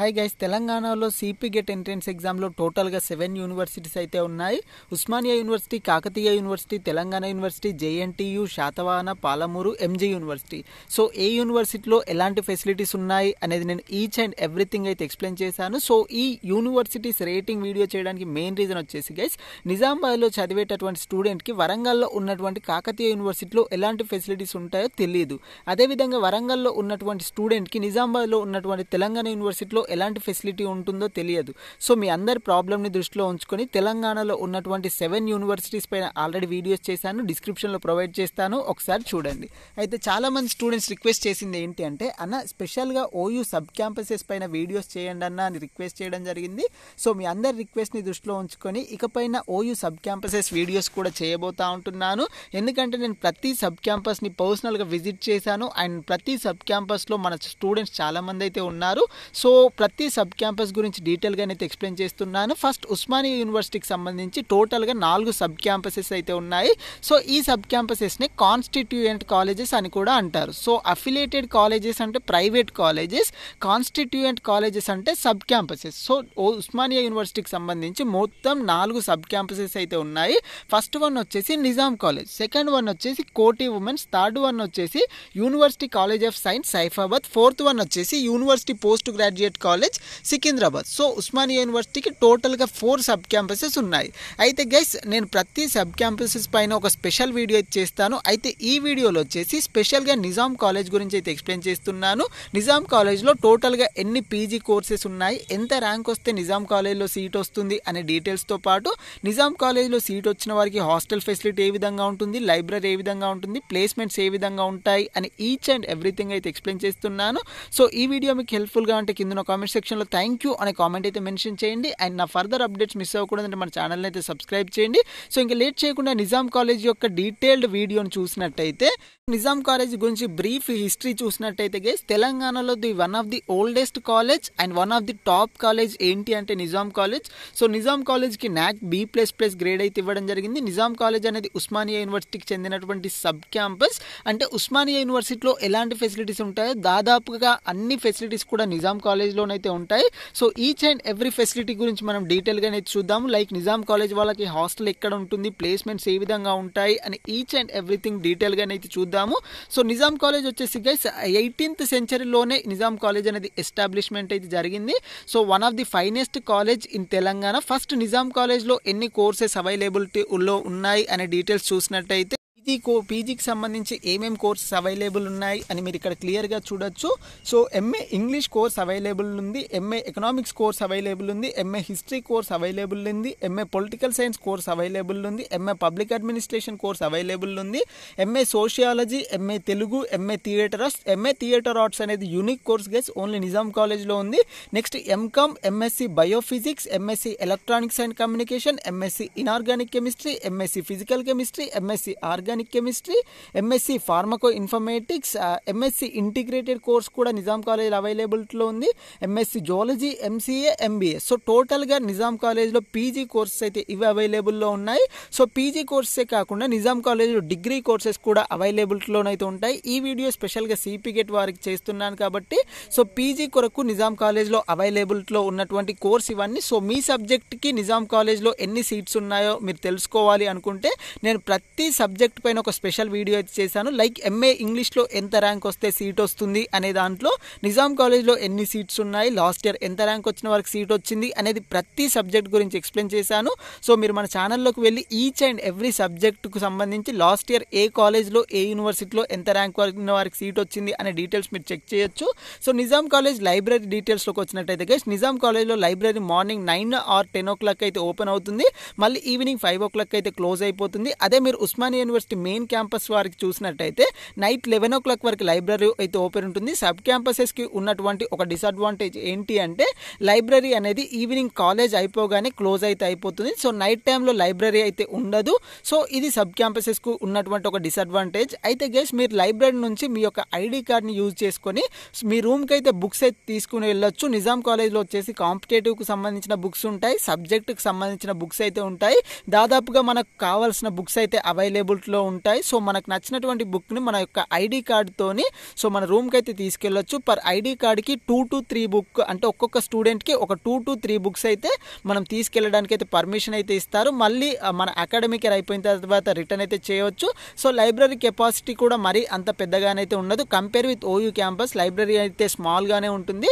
hi guys తెలంగాణలో CP GET entrance ఎగ్జామ్లో టోటల్గా సెవెన్ యూనివర్సిటీస్ అయితే ఉన్నాయి Osmania university Kakatiya university Telangana university JNTU Satavahana Palamuru MG university so ఏ యూనివర్సిటీలో ఎలాంటి ఫెసిలిటీస్ ఉన్నాయి అనేది నేను ఈచ్ అండ్ ఎవ్రీథింగ్ అయితే ఎక్స్ప్లెయిన్ చేశాను సో ఈ యూనివర్సిటీస్ రేటింగ్ వీడియో చేయడానికి మెయిన్ రీజన్ వచ్చేసి గైస్ నిజామాబాద్లో చదివేటటువంటి స్టూడెంట్కి వరంగల్లో ఉన్నటువంటి కాకతీయ యూనివర్సిటీలో ఎలాంటి ఫెసిలిటీస్ ఉంటాయో తెలియదు అదేవిధంగా వరంగల్లో ఉన్నటువంటి స్టూడెంట్కి నిజామాబాద్లో ఉన్నటువంటి తెలంగాణ యూనివర్సిటీలో ఎలాంటి ఫెసిలిటీ ఉంటుందో తెలియదు సో మీ అందరి ప్రాబ్లమ్ని దృష్టిలో ఉంచుకొని తెలంగాణలో ఉన్నటువంటి సెవెన్ యూనివర్సిటీస్ పైన ఆల్రెడీ వీడియోస్ చేశాను డిస్క్రిప్షన్లో ప్రొవైడ్ చేస్తాను ఒకసారి చూడండి అయితే చాలామంది స్టూడెంట్స్ రిక్వెస్ట్ చేసింది ఏంటి అంటే అన్న స్పెషల్గా ఓయూ సబ్ క్యాంపసెస్ పైన వీడియోస్ చేయండి అన్న అని రిక్వెస్ట్ చేయడం జరిగింది సో మీ అందరి రిక్వెస్ట్ని దృష్టిలో ఉంచుకొని ఇకపైన ఓయూ సబ్ క్యాంపసెస్ వీడియోస్ కూడా చేయబోతా ఉంటున్నాను ఎందుకంటే నేను ప్రతి సబ్ క్యాంపస్ని పర్సనల్గా విజిట్ చేశాను అండ్ ప్రతి సబ్ క్యాంపస్లో మన స్టూడెంట్స్ చాలామంది అయితే ఉన్నారు సో ప్రతి సబ్ క్యాంపస్ గురించి డీటెయిల్గా అయితే ఎక్స్ప్లెయిన్ చేస్తున్నాను ఫస్ట్ ఉస్మానియా యూనివర్సిటీకి సంబంధించి టోటల్గా నాలుగు సబ్ క్యాంపసెస్ అయితే ఉన్నాయి సో ఈ సబ్ క్యాంపసెస్ని కాన్స్టిట్యూయెంట్ కాలేజెస్ అని కూడా అంటారు సో అఫిలియేటెడ్ కాలేజెస్ అంటే ప్రైవేట్ కాలేజెస్ కాన్స్టిట్యూయెంట్ కాలేజెస్ అంటే సబ్ క్యాంపసెస్ సో ఉస్మానియా యూనివర్సిటీకి సంబంధించి మొత్తం నాలుగు సబ్ క్యాంపసెస్ అయితే ఉన్నాయి ఫస్ట్ వన్ వచ్చేసి నిజాం కాలేజ్ సెకండ్ వన్ వచ్చేసి కోటి ఉమెన్స్ థర్డ్ వన్ వచ్చేసి university college of science Saifabad fourth one వచ్చేసి university post graduate college Secunderabad so Osmania యూనివర్సిటీకి టోటల్గా ఫోర్ సబ్ క్యాంపసెస్ ఉన్నాయి అయితే గైస్ నేను ప్రతి సబ్ క్యాంపసెస్ పైన ఒక స్పెషల్ వీడియో చేస్తాను అయితే ఈ వీడియోలో వచ్చేసి స్పెషల్గా నిజాం కాలేజ్ గురించి అయితే ఎక్స్ప్లెయిన్ చేస్తున్నాను నిజాం కాలేజ్లో టోటల్గా ఎన్ని పీజీ కోర్సెస్ ఉన్నాయి ఎంత ర్యాంక్ వస్తే నిజాం కాలేజ్లో సీట్ వస్తుంది అనే డీటెయిల్స్తో పాటు నిజాం కాలేజ్లో సీట్ వచ్చిన వారికి హాస్టల్ ఫెసిలిటీ ఏ విధంగా ఉంటుంది లైబ్రరీ ఏ విధంగా ఉంటుంది ప్లేస్మెంట్స్ ఏ విధంగా ఉంటాయి అని ఈచ్ అండ్ ఎవ్రీథింగ్ అయితే ఎక్స్ప్లెయిన్ చేస్తున్నాను సో ఈ వీడియో మీకు హెల్ప్ఫుల్గా ఉంటే కింద ఒక కామెంట్ సెక్షన్లో థ్యాంక్ యూ అనే కామెంట్ అయితే మెన్షన్ చేయండి అండ్ నా ఫర్దర్ అప్డేట్స్ మిస్ అవ్వకూడదంటే మన ఛానల్ని అయితే సబ్స్క్రైబ్ చేయండి సో ఇంకా లేట్ చేయకుండా నిజాం కాలేజ్ యొక్క డీటెయిల్డ్ వీడియోని చూసినట్టయితే నిజాం కాలేజ్ గురించి బ్రీఫ్ హిస్టరీ చూసినట్టయితే గేస్ తెలంగాణలో the one of the oldest college and one of the top college ఏంటి అంటే నిజాం కాలేజ్ సో నిజాం కాలేజ్కి నాక్ బి ప్లస్ ప్లస్ గ్రేడ్ అయితే ఇవ్వడం జరిగింది నిజాం కాలేజ్ అనేది ఉస్మానియా యూనివర్సిటీకి చెందినటువంటి సబ్ క్యాంపస్ అంటే ఉస్మానియా యూనివర్సిటీలో ఎలాంటి ఫెసిలిటీస్ ఉంటాయో దాదాపుగా అన్ని ఫెసిలిటీస్ కూడా నిజాం కాలేజ్లోనైతే ఉంటాయి so each and every facility గురించి మనం డీటెయిల్గా అయితే చూద్దాము లైక్ నిజాం కాలేజ్ వాళ్ళకి హాస్టల్ ఎక్కడ ఉంటుంది ప్లేస్మెంట్స్ ఏ విధంగా ఉంటాయి అని ఈచ్ అండ్ ఎవ్రీథింగ్ డీటెయిల్గా అయితే చూద్దాం చూద్దాము సో నిజాం కాలేజ్ వచ్చేసి గైస్ ఎయిటీన్త్ సెంచరీలోనే నిజాం కాలేజ్ అనేది ఎస్టాబ్లిష్మెంట్ అయితే జరిగింది so one of the finest college in Telangana first Nizam కాలేజ్లో ఎన్ని కోర్సెస్ అవైలబిలిటీ లో ఉన్నాయి అనే డీటెయిల్స్ చూసినట్టయితే ప్రతి కో పీజీకి సంబంధించి ఏమేం కోర్సెస్ అవైలబుల్ ఉన్నాయి అని మీరు ఇక్కడ క్లియర్గా చూడొచ్చు so MA English course available ఉంది ఎంఏ ఎకనామిక్స్ కోర్స్ అవైలబుల్ ఉంది ఎంఏ హిస్టరీ కోర్స్ అవైలబుల్ ఉంది MA political science course available ఉంది MA public administration course available ఉంది MA sociology MA Telugu MA theatre arts MA theatre arts అనేది unique course guys only Nizam కాలేజ్లో ఉంది next MCom MSc biophysics MSc electronics and communication MSc inorganic chemistry MSc physical chemistry MSc organic organic chemistry MSc pharmaco informatics MSc integrated course కూడా Nizam college అవైలబిలిటీలో ఉంది MSc zoology MCA MBA so టోటల్గా నిజాం కాలేజ్లో PG courses అయితే ఇవి అవైలబుల్లో ఉన్నాయి so PG కోర్సే కాకుండా నిజాం కాలేజ్లో డిగ్రీ కోర్సెస్ కూడా అయితే ఉంటాయి ఈ వీడియో స్పెషల్గా సిపి గెట్ వారికి చేస్తున్నాను కాబట్టి సో పీజీ కొరకు నిజాం కాలేజ్లో అవైలబిలిటీలో ఉన్నటువంటి కోర్స్ ఇవన్నీ సో మీ సబ్జెక్ట్కి నిజాం కాలేజ్లో ఎన్ని సీట్స్ ఉన్నాయో మీరు తెలుసుకోవాలి అనుకుంటే నేను ప్రతి సబ్జెక్ట్ పైన ఒక స్పెషల్ వీడియో అయితే చేశాను లైక్ ఎంఏ ఇంగ్లీష్లో ఎంత ర్యాంక్ వస్తే సీట్ వస్తుంది అనే దాంట్లో నిజాం కాలేజ్లో ఎన్ని సీట్స్ ఉన్నాయి లాస్ట్ ఇయర్ ఎంత ర్యాంక్ వచ్చిన వారికి సీట్ వచ్చింది అనేది ప్రతి సబ్జెక్ట్ గురించి ఎక్స్ప్లెయిన్ చేశాను సో మీరు మన ఛానల్లోకి వెళ్ళి ఈచ్ అండ్ ఎవ్రీ సబ్జెక్టుకు సంబంధించి లాస్ట్ ఇయర్ ఏ కాలేజ్లో ఏ యూనివర్సిటీలో ఎంత ర్యాంక్ వచ్చిన వారికి సీట్ వచ్చింది అనే డీటెయిల్స్ మీరు చెక్ చేయొచ్చు సో నిజాం కాలేజ్ లైబ్రరీ డీటెయిల్స్లోకి వచ్చినట్టయితే గెస్ట్ నిజాం కాలేజ్లో library morning nine or ten o'clock అయితే ఓపెన్ అవుతుంది మళ్ళీ ఈవినింగ్ ఫైవ్ ఓ క్లాక్ అయితే క్లోజ్ అయిపోతుంది అదే మీరు Osmania university east main campus వారికి చూసినట్టయితే నైట్ లెవెన్ ఓ క్లాక్ వరకు లైబ్రరీ అయితే ఓపెన్ ఉంటుంది సబ్ క్యాంపసెస్కి ఉన్నటువంటి ఒక డిసడ్వాంటేజ్ ఏంటి అంటే లైబ్రరీ అనేది ఈవినింగ్ కాలేజ్ అయిపోగానే క్లోజ్ అయితే అయిపోతుంది సో నైట్ టైంలో లైబ్రరీ అయితే ఉండదు సో ఇది సబ్ క్యాంపసెస్కు ఉన్నటువంటి ఒక డిసడ్వాంటేజ్ అయితే గేస్ మీరు లైబ్రరీ నుంచి మీ యొక్క ఐడి కార్డ్ని యూజ్ చేసుకొని మీ రూమ్కి అయితే బుక్స్ అయితే తీసుకుని వెళ్ళొచ్చు నిజాం కాలేజ్లో వచ్చేసి కాంపిటేటివ్కి సంబంధించిన బుక్స్ ఉంటాయి సబ్జెక్టుకి సంబంధించిన బుక్స్ అయితే ఉంటాయి దాదాపుగా మనకు కావాల్సిన బుక్స్ అయితే అవైలబుల్లో రూమ్లో ఉంటాయి సో మనకు నచ్చినటువంటి బుక్ని మన యొక్క ఐడి కార్డ్తోని సో మన రూమ్కి అయితే తీసుకెళ్ళొచ్చు పర్ ఐడి కార్డ్కి టూ టు త్రీ బుక్ అంటే ఒక్కొక్క స్టూడెంట్కి ఒక టూ టు త్రీ బుక్స్ అయితే మనం తీసుకెళ్ళడానికి అయితే పర్మిషన్ అయితే ఇస్తారు మళ్ళీ మన అకాడమిక్ ఇయర్ అయిపోయిన తర్వాత రిటర్న్ అయితే చేయవచ్చు సో లైబ్రరీ కెపాసిటీ కూడా మరీ అంత పెద్దగానైతే ఉండదు compare with OU campus library అయితే స్మాల్గానే ఉంటుంది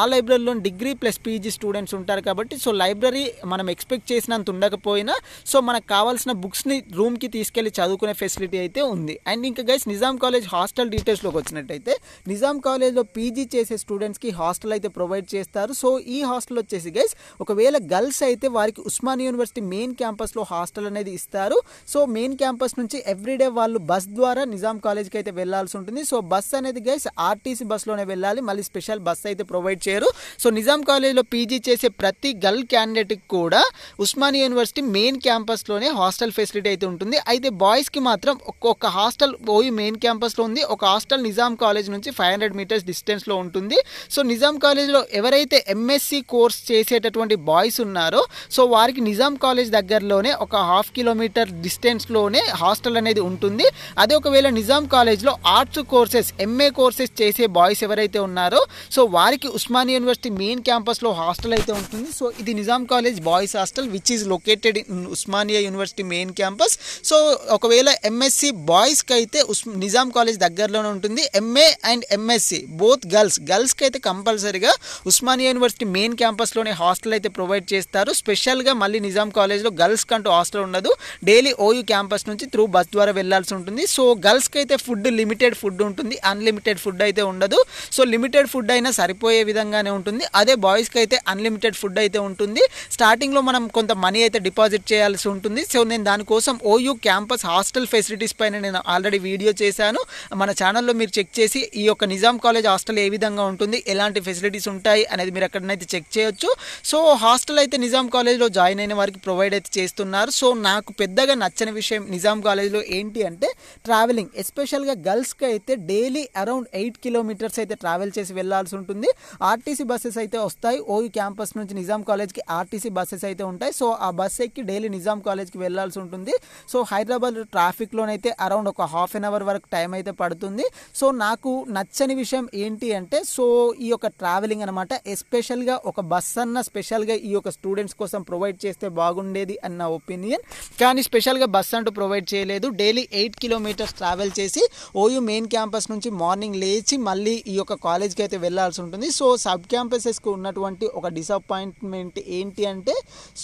ఆ లైబ్రరీలో డిగ్రీ ప్లస్ పీజీ స్టూడెంట్స్ ఉంటారు కాబట్టి సో లైబ్రరీ మనం ఎక్స్పెక్ట్ చేసినంత ఉండకపోయినా సో మనకు కావాల్సిన బుక్స్ని రూమ్కి తీసుకెళ్ళి చదువు చదువుకునే ఫెసిలిటీ అయితే ఉంది అండ్ ఇంకా గైస్ నిజాం కాలేజ్ హాస్టల్ డీటెయిల్స్లోకి వచ్చినట్టయితే నిజాం కాలేజ్లో పీజీ చేసే స్టూడెంట్స్కి హాస్టల్ అయితే ప్రొవైడ్ చేస్తారు సో ఈ హాస్టల్ వచ్చేసి గైస్ ఒకవేళ గర్ల్స్ అయితే వారికి ఉస్మాన్ యూనివర్సిటీ మెయిన్ క్యాంపస్లో హాస్టల్ అనేది ఇస్తారు సో మెయిన్ క్యాంపస్ నుంచి ఎవ్రీడే వాళ్ళు బస్ ద్వారా నిజాం కాలేజ్కి అయితే వెళ్ళాల్సి ఉంటుంది సో బస్ అనేది గైస్ ఆర్టీసీ బస్లోనే వెళ్ళాలి మళ్ళీ స్పెషల్ బస్ అయితే ప్రొవైడ్ చేయరు సో నిజాం కాలేజ్లో పీజీ చేసే ప్రతి గర్ల్ క్యాండిడేట్కి కూడా ఉస్మాన్ యూనివర్సిటీ మెయిన్ క్యాంపస్లోనే హాస్టల్ ఫెసిలిటీ అయితే ఉంటుంది అయితే బాయ్స్ బాయ్స్కి మాత్రం ఒక్కొక్క హాస్టల్ ఓయి మెయిన్ క్యాంపస్లో ఉంది ఒక హాస్టల్ నిజాం కాలేజ్ నుంచి ఫైవ్ హండ్రెడ్ మీటర్స్ డిస్టెన్స్లో ఉంటుంది సో నిజాం కాలేజ్లో ఎవరైతే ఎంఎస్సి కోర్స్ చేసేటటువంటి బాయ్స్ ఉన్నారో సో వారికి నిజాం కాలేజ్ దగ్గరలోనే ఒక హాఫ్ కిలోమీటర్ డిస్టెన్స్లోనే హాస్టల్ అనేది ఉంటుంది అదే ఒకవేళ నిజాం కాలేజ్లో ఆర్ట్స్ కోర్సెస్ ఎంఏ కోర్సెస్ చేసే బాయ్స్ ఎవరైతే ఉన్నారో సో వారికి ఉస్మానియా యూనివర్సిటీ మెయిన్ క్యాంపస్లో హాస్టల్ అయితే ఉంటుంది సో ఇది Nizam college boys hostel which is located in Osmania university main campus so ఒకవేళ ఒకవేళ ఎంఎస్సి బాయ్స్కి అయితే ఉస్ నిజాం కాలేజ్ దగ్గరలోనే ఉంటుంది MA and MSc both girls గర్ల్స్కి అయితే కంపల్సరీగా ఉస్మానియా యూనివర్సిటీ మెయిన్ క్యాంపస్లోనే హాస్టల్ అయితే ప్రొవైడ్ చేస్తారు స్పెషల్గా మళ్ళీ నిజాం కాలేజ్లో గర్ల్స్ కంటూ హాస్టల్ ఉండదు డైలీ ఓయూ క్యాంపస్ నుంచి త్రూ బస్ ద్వారా వెళ్లాల్సి ఉంటుంది సో గర్ల్స్కి అయితే ఫుడ్ లిమిటెడ్ ఫుడ్ ఉంటుంది అన్లిమిటెడ్ ఫుడ్ అయితే ఉండదు సో లిమిటెడ్ ఫుడ్ అయినా సరిపోయే విధంగానే ఉంటుంది అదే బాయ్స్కి అయితే అన్లిమిటెడ్ ఫుడ్ అయితే ఉంటుంది స్టార్టింగ్లో మనం కొంత మనీ అయితే డిపాజిట్ చేయాల్సి ఉంటుంది సో నేను దానికోసం OU campus hostel hostel facilities పైన నేను ఆల్రెడీ వీడియో చేశాను మన ఛానల్లో మీరు చెక్ చేసి ఈ యొక్క నిజాం కాలేజ్ హాస్టల్ ఏ విధంగా ఉంటుంది ఎలాంటి ఫెసిలిటీస్ ఉంటాయి అనేది మీరు ఎక్కడనైతే చెక్ చేయొచ్చు సో హాస్టల్ అయితే నిజాం కాలేజ్లో జాయిన్ అయిన వారికి ప్రొవైడ్ అయితే చేస్తున్నారు సో నాకు పెద్దగా నచ్చని విషయం నిజాం కాలేజ్లో ఏంటి అంటే ట్రావెలింగ్ ఎస్పెషల్గా గర్ల్స్కి అయితే డైలీ అరౌండ్ ఎయిట్ కిలోమీటర్స్ అయితే ట్రావెల్ చేసి వెళ్లాల్సి ఉంటుంది ఆర్టీసీ బస్సెస్ అయితే వస్తాయి ఓయూ క్యాంపస్ నుంచి నిజాం కాలేజ్కి ఆర్టీసీ బస్సెస్ అయితే ఉంటాయి సో ఆ బస్ ఎక్కి డైలీ నిజాం కాలేజ్కి వెళ్లాల్సి ఉంటుంది సో హైదరాబాద్ ట్రాఫిక్లోనైతే అరౌండ్ ఒక హాఫ్ అన్ అవర్ వరకు టైం అయితే పడుతుంది సో నాకు నచ్చని విషయం ఏంటి అంటే సో ఈ యొక్క ట్రావెలింగ్ అనమాట ఎస్పెషల్గా ఒక బస్ అన్న స్పెషల్గా ఈ యొక్క స్టూడెంట్స్ కోసం ప్రొవైడ్ చేస్తే బాగుండేది అన్న ఒపీనియన్ కానీ స్పెషల్గా బస్ అంటూ ప్రొవైడ్ చేయలేదు డైలీ ఎయిట్ కిలోమీటర్స్ ట్రావెల్ చేసి ఓయూ మెయిన్ క్యాంపస్ నుంచి మార్నింగ్ లేచి మళ్ళీ ఈ యొక్క కాలేజ్కి అయితే వెళ్ళాల్సి ఉంటుంది సో సబ్ క్యాంపసెస్కి ఉన్నటువంటి ఒక డిసప్పాయింట్మెంట్ ఏంటి అంటే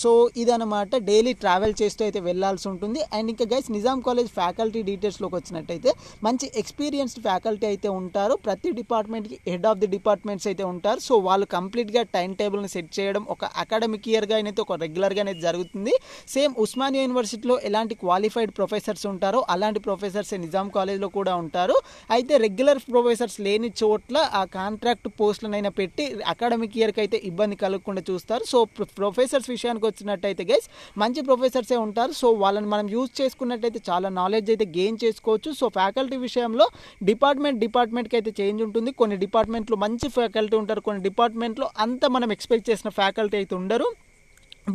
సో ఇదనమాట డైలీ ట్రావెల్ చేస్తూ అయితే వెళ్ళాల్సి ఉంటుంది అండ్ ఇంకా గైస్ నిజాం కాలేజ్ ఫ్యాకల్టీ డీటెయిల్స్లోకి వచ్చినట్టయితే మంచి ఎక్స్పీరియన్స్డ్ ఫ్యాకల్టీ అయితే ఉంటారు ప్రతి డిపార్ట్మెంట్కి హెడ్ ఆఫ్ ది డిపార్ట్మెంట్స్ అయితే ఉంటారు సో వాళ్ళు కంప్లీట్గా టైం టేబుల్ని సెట్ చేయడం ఒక అకాడమిక్ ఇయర్గా అయితే ఒక రెగ్యులర్గా అనేది జరుగుతుంది సేమ్ ఉస్మానియా యూనివర్సిటీలో ఎలాంటి క్వాలిఫైడ్ ప్రొఫెసర్స్ ఉంటారో అలాంటి ప్రొఫెసర్స్ నిజాం కాలేజ్లో కూడా ఉంటారు అయితే రెగ్యులర్ ప్రొఫెసర్స్ లేని చోట్ల ఆ కాంట్రాక్ట్ పోస్టులనైనా పెట్టి అకాడమిక్ ఇయర్కి అయితే ఇబ్బంది కలగకుండా చూస్తారు సో ప్రొఫెసర్స్ విషయానికి వచ్చినట్టయితే గైస్ మంచి ప్రొఫెసర్సే ఉంటారు సో వాళ్ళని మనం యూజ్ చేసుకున్నట్టయితే అయితే చాలా నాలెడ్జ్ అయితే గెయిన్ చేసుకోవచ్చు సో ఫ్యాకల్టీ విషయంలో డిపార్ట్మెంట్ డిపార్ట్మెంట్కి అయితే చేంజ్ ఉంటుంది కొన్ని డిపార్ట్మెంట్లో మంచి ఫ్యాకల్టీ ఉంటారు కొన్ని డిపార్ట్మెంట్లో అంత మనం ఎక్స్పెక్ట్ చేసిన ఫ్యాకల్టీ అయితే ఉండరు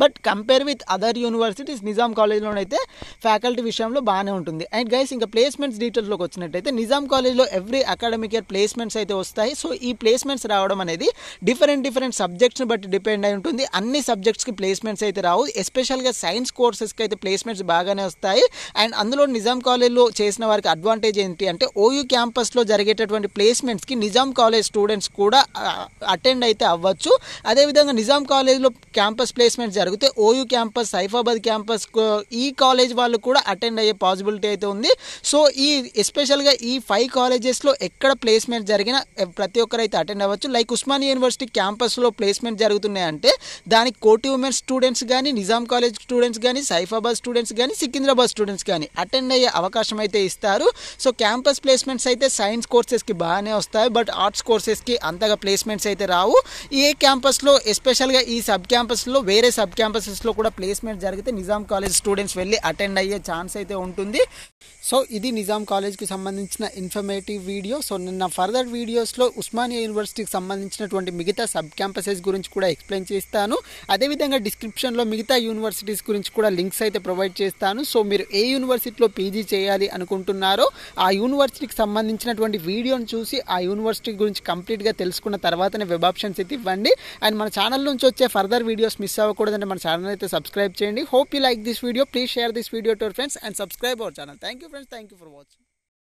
but compare with other universities Nizam కాలేజ్లోనైతే ఫ్యాకల్టీ విషయంలో బాగానే ఉంటుంది అండ్ గైస్ ఇంకా ప్లేస్మెంట్స్ డీటెయిల్స్లోకి వచ్చినట్టయితే నిజాం కాలేజ్లో ఎవ్రీ అకాడమిక్ ఇయర్ ప్లేస్మెంట్స్ అయితే వస్తాయి సో ఈ ప్లేస్మెంట్స్ రావడం అనేది డిఫరెంట్ డిఫరెంట్ సబ్జెక్ట్స్ని బట్టి డిపెండ్ అయి ఉంటుంది అన్ని సబ్జెక్ట్స్కి ప్లేస్మెంట్స్ అయితే రావు ఎస్పెషల్గా సైన్స్ కోర్సెస్కి అయితే ప్లేస్మెంట్స్ బాగానే వస్తాయి అండ్ అందులో నిజాం కాలేజ్లో చేసిన వారికి అడ్వాంటేజ్ ఏంటి అంటే ఓయూ క్యాంపస్లో జరిగేటటువంటి ప్లేస్మెంట్స్కి నిజాం కాలేజ్ స్టూడెంట్స్ కూడా అటెండ్ అయితే అవ్వచ్చు అదేవిధంగా నిజాం కాలేజ్లో క్యాంపస్ ప్లేస్మెంట్స్ జరిగితే ఓయూ క్యాంపస్ సైఫాబాద్ క్యాంపస్ ఈ కాలేజ్ వాళ్ళు కూడా అటెండ్ అయ్యే పాసిబిలిటీ అయితే ఉంది సో ఈ ఎస్పెషల్గా ఈ ఫైవ్ కాలేజెస్లో ఎక్కడ ప్లేస్మెంట్ జరిగినా ప్రతి ఒక్కరైతే అటెండ్ అవ్వచ్చు లైక్ ఉస్మానియా యూనివర్సిటీ క్యాంపస్లో ప్లేస్మెంట్ జరుగుతున్నాయంటే దానికి కోటి ఉమెన్ స్టూడెంట్స్ కానీ నిజాం కాలేజ్ స్టూడెంట్స్ కానీ సైఫాబాద్ స్టూడెంట్స్ కానీ సికింద్రాబాద్ స్టూడెంట్స్ కానీ అటెండ్ అయ్యే అవకాశం అయితే ఇస్తారు సో క్యాంపస్ ప్లేస్మెంట్స్ అయితే సైన్స్ కోర్సెస్కి బాగానే వస్తాయి బట్ ఆర్ట్స్ కోర్సెస్కి అంతగా ప్లేస్మెంట్స్ అయితే రావు ఏ క్యాంపస్లో ఎస్పెషల్గా ఈ సబ్ క్యాంపస్లో వేరే సబ్ సబ్ క్యాంపసెస్లో కూడా ప్లేస్మెంట్ జరిగితే నిజాం కాలేజ్ స్టూడెంట్స్ వెళ్ళి అటెండ్ అయ్యే ఛాన్స్ అయితే ఉంటుంది సో ఇది నిజాం కాలేజ్కి సంబంధించిన ఇన్ఫర్మేటివ్ వీడియో సో నిన్న ఫర్దర్ వీడియోస్లో ఉస్మానియా యూనివర్సిటీకి సంబంధించినటువంటి మిగతా సబ్ క్యాంపసెస్ గురించి కూడా ఎక్స్ప్లెయిన్ చేస్తాను అదేవిధంగా డిస్క్రిప్షన్లో మిగతా యూనివర్సిటీస్ గురించి కూడా లింక్స్ అయితే ప్రొవైడ్ చేస్తాను సో మీరు ఏ యూనివర్సిటీలో పీజీ చేయాలి అనుకుంటున్నారో ఆ యూనివర్సిటీకి సంబంధించినటువంటి వీడియోని చూసి ఆ యూనివర్సిటీ గురించి కంప్లీట్గా తెలుసుకున్న తర్వాతనే వెబ్ ఆప్షన్స్ అయితే ఇవ్వండి అండ్ మన ఛానల్ నుంచి వచ్చే ఫర్దర్ వీడియోస్ మిస్ అవ్వకూడదు లేదంటే మన ఛానల్ అయితే సబ్స్క్రైబ్ చేయండి hope you like this video please share this video to friends and subscribe our channel thank you friends thank you for watching